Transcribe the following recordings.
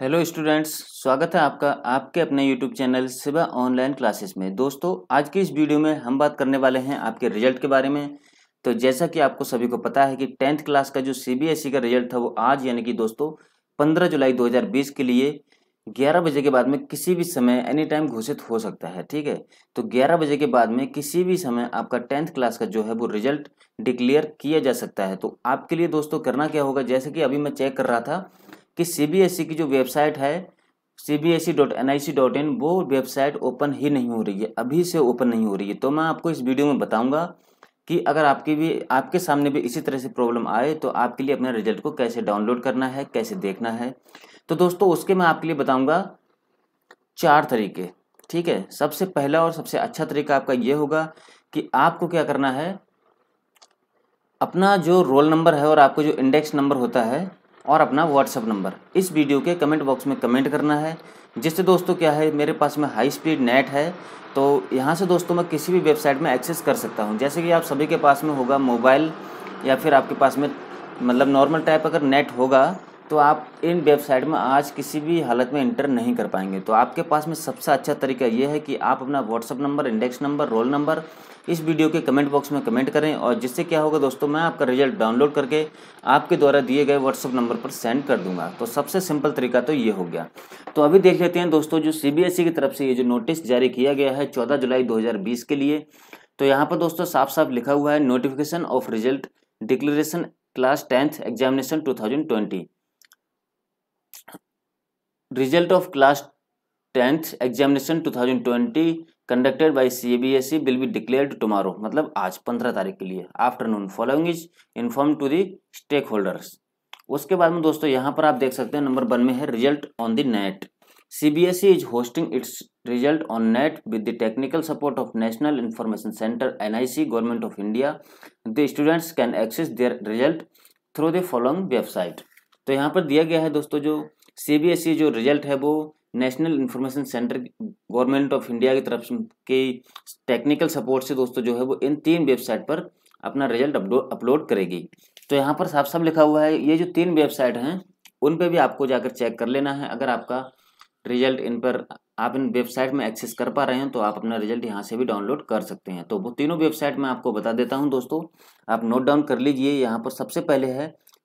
hello students स्वागत है आपका आपके अपने YouTube channel Siva online classes में दोस्तों आज की इस वीडियो में हम बात करने वाले हैं आपके रिजल्ट के बारे में तो जैसा कि आपको सभी को पता है कि टेंथ क्लास का जो सीबीएसई e का रिजल्ट था वो आज यानी कि दोस्तों 15 जुलाई 2020 के लिए ग्यारह बजे के बाद में किसी भी समय एनी टाइम घोषित हो सकता है ठीक है तो ग्यारह बजे के बाद में किसी भी समय आपका टेंथ क्लास का जो है वो रिजल्ट डिक्लेयर किया जा सकता है तो आपके लिए दोस्तों करना क्या होगा जैसे कि अभी मैं चेक कर रहा था कि सीबीएसई e की जो वेबसाइट है C B S E dot N I C dot in वो वेबसाइट ओपन ही नहीं हो रही है अभी से ओपन नहीं हो रही है तो मैं आपको इस वीडियो में बताऊंगा कि अगर आपकी भी आपके सामने भी इसी तरह से प्रॉब्लम आए तो आपके लिए अपना रिजल्ट को कैसे डाउनलोड करना है कैसे देखना है तो दोस्तों उसके मैं आपके लिए बताऊंगा चार तरीके ठीक है सबसे पहला और सबसे अच्छा तरीका आपका ये होगा कि आपको क्या करना है अपना जो रोल नंबर है और आपको जो इंडेक्स नंबर होता है और अपना व्हाट्सअप नंबर इस वीडियो के कमेंट बॉक्स में कमेंट करना है जिससे दोस्तों क्या है मेरे पास में हाई स्पीड नेट है तो यहाँ से दोस्तों मैं किसी भी वेबसाइट में एक्सेस कर सकता हूँ जैसे कि आप सभी के पास में होगा मोबाइल या फिर आपके पास में मतलब नॉर्मल टाइप अगर नेट होगा तो आप इन वेबसाइट में आज किसी भी हालत में इंटर नहीं कर पाएंगे तो आपके पास में सबसे अच्छा तरीका यह है कि आप अपना WhatsApp number index number roll number इस वीडियो के कमेंट बॉक्स में कमेंट करें और जिससे क्या होगा दोस्तों मैं आपका रिजल्ट डाउनलोड करके आपके द्वारा दिए गए व्हाट्सअप नंबर पर सेंड कर दूंगा तो सबसे सिंपल तरीका तो ये हो गया तो अभी देख लेते हैं दोस्तों जो सी की तरफ से ये जो नोटिस जारी किया गया है चौदह जुलाई दो के लिए तो यहाँ पर दोस्तों साफ साफ लिखा हुआ है notification of result declaration class tenth examination twenty result of class tenth examination 2020 conducted by C B S E will be declared tomorrow मतलब आज पंद्रह तारीख के लिए afternoon following is inform to the stakeholders उसके बाद में दोस्तों यहाँ पर आप देख सकते हैं नंबर वन में है result on the net C B S E is hosting its result on net with the technical support of national information centre N I C government of India the students can access their result through the following website तो यहाँ पर दिया गया है दोस्तों जो CBSE e जो result है वो national information centre government of India की तरफ के टेक्निकल सपोर्ट से दोस्तों जो है वो इन तीन वेबसाइट पर अपना रिजल्ट अपलोड करेगी तो यहाँ पर साफ साफ लिखा हुआ है ये जो तीन वेबसाइट हैं उन पर भी आपको जाकर चेक कर लेना है अगर आपका रिजल्ट इन पर आप इन वेबसाइट में एक्सेस कर पा रहे हैं तो आप अपना रिजल्ट यहाँ से भी डाउनलोड कर सकते हैं तो वो तीनों वेबसाइट मैं आपको बता देता हूँ दोस्तों आप नोट डाउन कर लीजिए यहाँ पर सबसे पहले है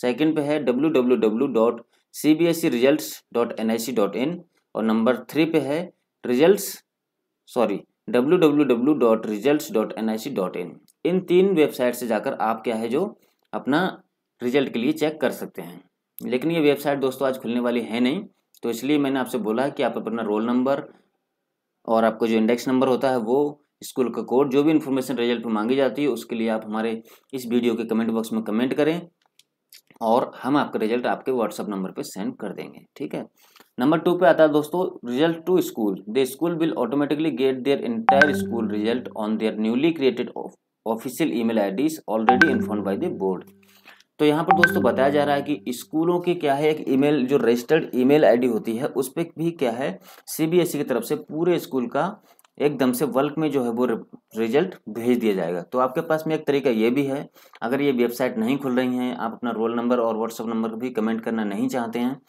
सेकेंड पे है W W W dot C B S E result dot N I C dot in और नंबर थ्री पे है result sorry W W W dot result dot N I C dot in इन तीन website से जाकर आप क्या है जो अपना रिजल्ट के लिए चेक कर सकते हैं लेकिन ये वेबसाइट दोस्तों आज खुलने वाली है नहीं तो इसलिए मैंने आपसे बोला है कि आप अपना रोल नंबर और आपको जो इंडेक्स नंबर होता है वो स्कूल का कोड जो भी इन्फॉर्मेशन रिजल्ट पर मांगी जाती है उसके लिए आप हमारे इस वीडियो के कमेंट बॉक्स में कमेंट करें और हम आपका रिजल्ट आपके व्हाट्सअप नंबर पे सेंड कर देंगे ठीक है नंबर टू पे आता है दोस्तों result to school the school will automatically get their entire school result on their newly created official email IDs already inform by the board तो यहाँ पर दोस्तों बताया जा रहा है कि स्कूलों की क्या है एक ईमेल जो रजिस्टर्ड ईमेल आईडी होती है उस पर भी क्या है सीबीएसई e की तरफ से पूरे स्कूल का एकदम से वर्क में जो है वो रिजल्ट भेज दिया जाएगा तो आपके पास में एक तरीका ये भी है अगर ये वेबसाइट नहीं खुल रही हैं आप अपना रोल नंबर और व्हाट्सअप नंबर भी कमेंट करना नहीं चाहते हैं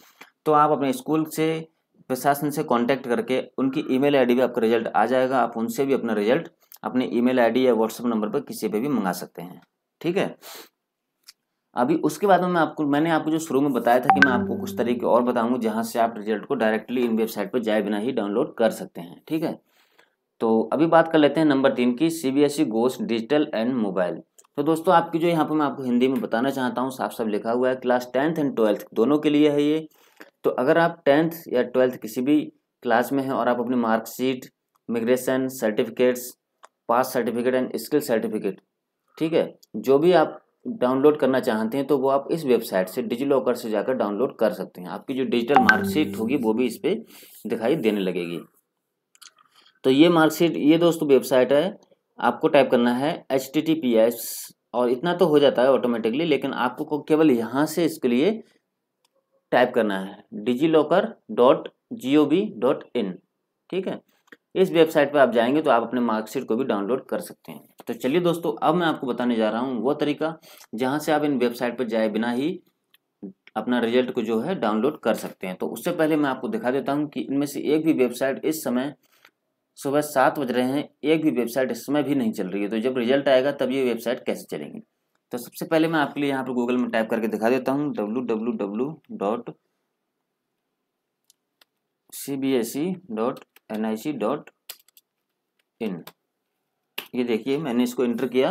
तो आप अपने स्कूल से प्रशासन से कांटेक्ट करके उनकी ईमेल आईडी पे आपका रिजल्ट आ जाएगा आप उनसे भी अपना रिजल्ट अपने ईमेल आईडी या व्हाट्सअप नंबर पर किसी पे भी मंगा सकते हैं ठीक है अभी उसके बाद में आपको मैंने आपको जो शुरू में बताया था कि मैं आपको कुछ तरीके और बताऊंगा जहां से आप रिजल्ट को डायरेक्टली इन वेबसाइट पर जाए बिना ही डाउनलोड कर सकते हैं ठीक है तो अभी बात कर लेते हैं नंबर तीन की C B S E goes digital and mobile तो दोस्तों आपकी जो यहाँ पर मैं आपको हिंदी में बताना चाहता हूँ साफ साफ लिखा हुआ है क्लास टेंथ एंड ट्वेल्थ दोनों के लिए है ये तो अगर आप टेंथ या ट्वेल्थ किसी भी क्लास में हैं और आप अपनी marksheet migration certificates pass certificate and skill certificate ठीक है जो भी आप डाउनलोड करना चाहते हैं तो वो आप इस वेबसाइट से डिजी लॉकर से जाकर डाउनलोड कर सकते हैं आपकी जो डिजिटल मार्कशीट होगी वो भी इस पर दिखाई देने लगेगी तो ये मार्कशीट ये दोस्तों वेबसाइट है आपको टाइप करना है H T T P S और इतना तो हो जाता है ऑटोमेटिकली लेकिन आपको केवल यहाँ से इसके लिए टाइप करना है DigiLocker dot G O V dot in ठीक है इस वेबसाइट पर आप जाएंगे तो आप अपने मार्कशीट को भी डाउनलोड कर सकते हैं तो चलिए दोस्तों अब मैं आपको बताने जा रहा हूँ वो तरीका जहाँ से आप इन वेबसाइट पर जाए बिना ही अपना रिजल्ट को जो है डाउनलोड कर सकते हैं तो उससे पहले मैं आपको दिखा देता हूँ कि इनमें से एक भी वेबसाइट इस समय सुबह सात बज रहे हैं एक भी वेबसाइट इस समय भी नहीं चल रही है तो जब रिजल्ट आएगा तब ये वेबसाइट कैसे चलेंगी तो सबसे पहले मैं आपके लिए यहाँ पर गूगल में टाइप करके दिखा देता हूँ W W W dot C B S E dot N I C dot in ये देखिए मैंने इसको इंटर किया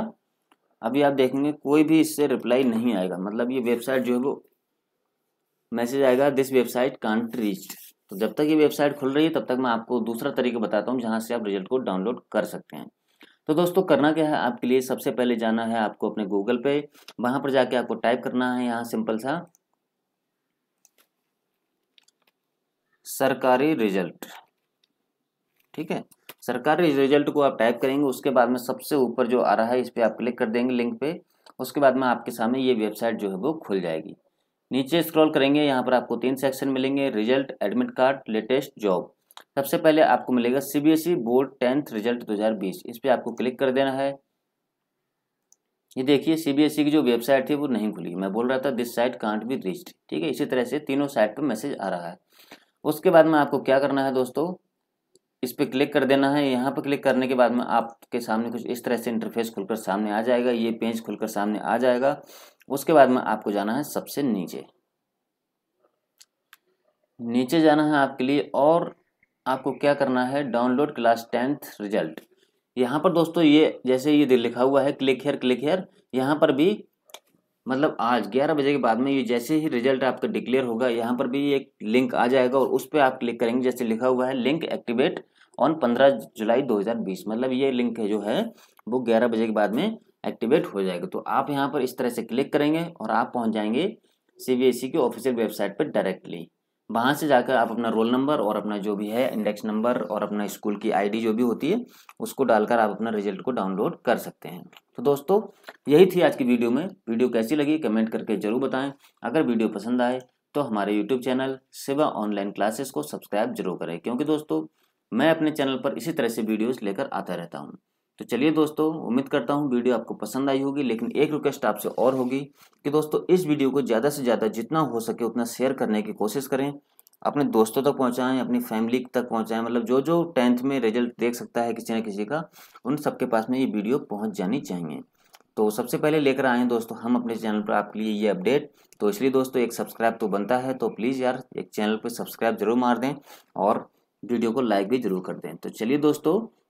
अभी आप देखेंगे कोई भी इससे रिप्लाई नहीं आएगा मतलब ये वेबसाइट जो है वो मैसेज आएगा दिस वेबसाइट कांट रीच्ड तो जब तक ये वेबसाइट खुल रही है तब तक मैं आपको दूसरा तरीका बताता हूँ जहाँ से आप रिजल्ट को डाउनलोड कर सकते हैं तो दोस्तों करना क्या है आपके लिए सबसे पहले जाना है आपको अपने गूगल पे वहां पर जाके आपको टाइप करना है यहाँ सिंपल सा सरकारी रिजल्ट ठीक है सरकारी रिजल्ट को आप टाइप करेंगे उसके बाद में सबसे ऊपर जो आ रहा है इस पर आप क्लिक कर देंगे लिंक पे उसके बाद में आपके सामने ये वेबसाइट जो है वो खुल जाएगी नीचे स्क्रॉल करेंगे यहाँ पर आपको तीन सेक्शन मिलेंगे result admit card latest job सबसे पहले आपको मिलेगा सीबीएसई बोर्ड टेंथ रिजल्ट 2020 इस पर आपको क्लिक कर देना है ये देखिए सीबीएसई e की जो वेबसाइट थी वो नहीं खुली मैं बोल रहा था this site can't be reached ठीक है इसी तरह से तीनों साइट पर मैसेज आ रहा है उसके बाद में आपको क्या करना है दोस्तों इस पर क्लिक कर देना है यहाँ पर क्लिक करने के बाद में आपके सामने कुछ इस तरह से इंटरफेस खुलकर सामने आ जाएगा ये पेज खुलकर सामने आ जाएगा उसके बाद में आपको जाना है सबसे नीचे नीचे जाना है आपके लिए और आपको क्या करना है डाउनलोड क्लास टेंथ रिजल्ट यहाँ पर दोस्तों ये जैसे ये लिखा हुआ है क्लिक हेयर क्लिक हेयर यहाँ पर भी मतलब आज ग्यारह बजे के बाद में ये जैसे ही रिजल्ट आपका डिक्लेयर होगा यहाँ पर भी एक लिंक आ जाएगा और उस पर आप क्लिक करेंगे जैसे लिखा हुआ है लिंक एक्टिवेट ऑन पंद्रह जुलाई 2020 मतलब ये लिंक है जो है वो ग्यारह बजे के बाद में एक्टिवेट हो जाएगा तो आप यहाँ पर इस तरह से क्लिक करेंगे और आप पहुँच जाएंगे सी e के ऑफिशियल वेबसाइट पर डायरेक्टली वहाँ से जाकर आप अपना रोल नंबर और अपना जो भी है इंडेक्स नंबर और अपना स्कूल की आईडी जो भी होती है उसको डालकर आप अपना रिजल्ट को डाउनलोड कर सकते हैं तो दोस्तों यही थी आज की वीडियो में वीडियो कैसी लगी कमेंट करके ज़रूर बताएं अगर वीडियो पसंद आए तो हमारे YouTube channel Seva online classes को सब्सक्राइब जरूर करें क्योंकि दोस्तों मैं अपने चैनल पर इसी तरह से वीडियोज लेकर आता रहता हूँ तो चलिए दोस्तों उम्मीद करता हूँ वीडियो आपको पसंद आई होगी लेकिन एक रिक्वेस्ट आपसे और होगी कि दोस्तों इस वीडियो को ज़्यादा से ज़्यादा जितना हो सके उतना शेयर करने की कोशिश करें अपने दोस्तों तक पहुँचाएँ अपनी फैमिली तक पहुँचाएँ मतलब जो जो टेंथ में रिजल्ट देख सकता है किसी न किसी का उन सबके पास में ये वीडियो पहुँच जानी चाहिए तो सबसे पहले लेकर आए हैं दोस्तों हम अपने चैनल पर आपके लिए ये अपडेट तो इसलिए दोस्तों एक सब्सक्राइब तो बनता है तो प्लीज़ यार एक चैनल पर सब्सक्राइब जरूर मार दें और वीडियो को लाइक भी जरूर कर दें तो चलिए दोस्तों